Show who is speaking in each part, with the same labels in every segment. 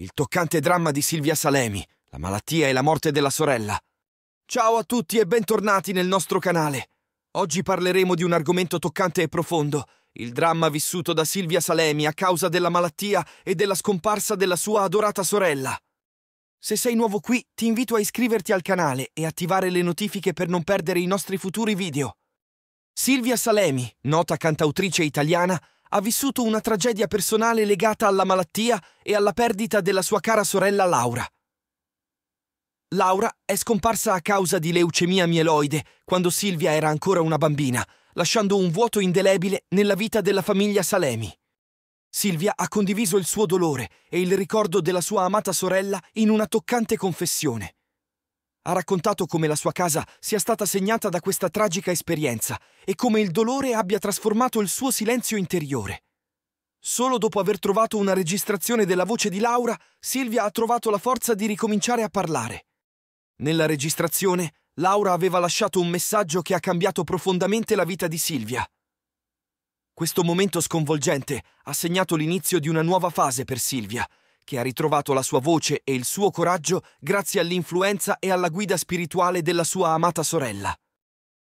Speaker 1: il toccante dramma di Silvia Salemi, la malattia e la morte della sorella. Ciao a tutti e bentornati nel nostro canale. Oggi parleremo di un argomento toccante e profondo, il dramma vissuto da Silvia Salemi a causa della malattia e della scomparsa della sua adorata sorella. Se sei nuovo qui, ti invito a iscriverti al canale e attivare le notifiche per non perdere i nostri futuri video. Silvia Salemi, nota cantautrice italiana, ha vissuto una tragedia personale legata alla malattia e alla perdita della sua cara sorella Laura. Laura è scomparsa a causa di leucemia mieloide quando Silvia era ancora una bambina, lasciando un vuoto indelebile nella vita della famiglia Salemi. Silvia ha condiviso il suo dolore e il ricordo della sua amata sorella in una toccante confessione. Ha raccontato come la sua casa sia stata segnata da questa tragica esperienza e come il dolore abbia trasformato il suo silenzio interiore. Solo dopo aver trovato una registrazione della voce di Laura, Silvia ha trovato la forza di ricominciare a parlare. Nella registrazione, Laura aveva lasciato un messaggio che ha cambiato profondamente la vita di Silvia. Questo momento sconvolgente ha segnato l'inizio di una nuova fase per Silvia, che ha ritrovato la sua voce e il suo coraggio grazie all'influenza e alla guida spirituale della sua amata sorella.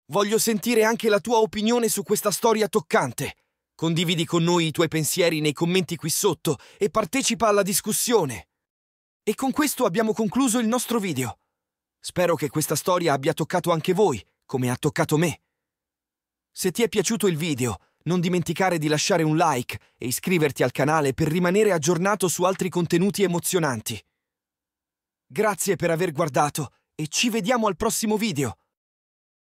Speaker 1: Voglio sentire anche la tua opinione su questa storia toccante. Condividi con noi i tuoi pensieri nei commenti qui sotto e partecipa alla discussione. E con questo abbiamo concluso il nostro video. Spero che questa storia abbia toccato anche voi, come ha toccato me. Se ti è piaciuto il video, non dimenticare di lasciare un like e iscriverti al canale per rimanere aggiornato su altri contenuti emozionanti. Grazie per aver guardato e ci vediamo al prossimo video!